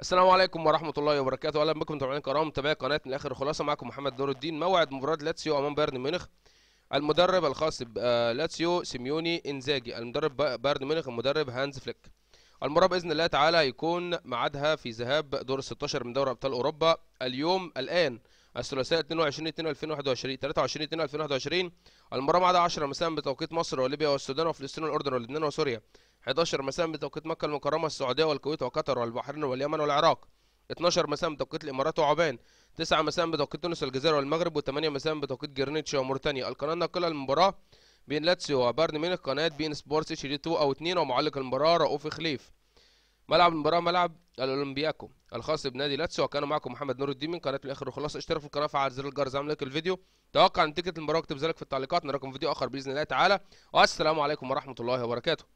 السلام عليكم ورحمة الله وبركاته، أهلا بكم متابعينا الكرام متابعي قناة من آخر الخلاصة معكم محمد نور الدين، موعد مباراة لاتسيو أمام بايرن ميونخ. المدرب الخاص بلاتسيو آه، سيميوني إنزاجي، المدرب بايرن ميونخ المدرب هانز فليك. المباراة بإذن الله تعالى هيكون معادها في ذهاب دور ال 16 من دوري أبطال أوروبا اليوم الآن الثلاثاء 22 2 2021 23 2 2021 المباراة بعد 10 مساء بتوقيت مصر وليبيا والسودان وفلسطين والأردن ولبنان وسوريا. 11 مساء بتوقيت مكة المكرمة السعودية والكويت وقطر والبحرين واليمن والعراق 12 مساء بتوقيت الإمارات وعبان 9 مساء بتوقيت تونس والجزائر والمغرب و8 مساء بتوقيت جرينتش وموريتانيا القناة الناقلة للمباراة بين لاتسيو وبارن ميونخ قناة بين سبورتس شي 2 أو 2 ومعلق المباراة رؤوف خليف ملعب المباراة ملعب الأولمبياكو الخاص بنادي لاتسيو وكان معكم محمد نور الدين من قناة الآخر وخلاص اشترك في القناة فعل زر الجرس اعمل لايك الفيديو توقع نتيجة المباراة واكتب ذلك في التعليقات نراكم في فيديو آخر بإذن الله تعالى والسلام عليكم ورحمة الله وبركاته